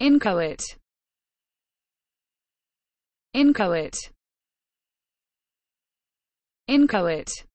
inchoate inchoate inchoate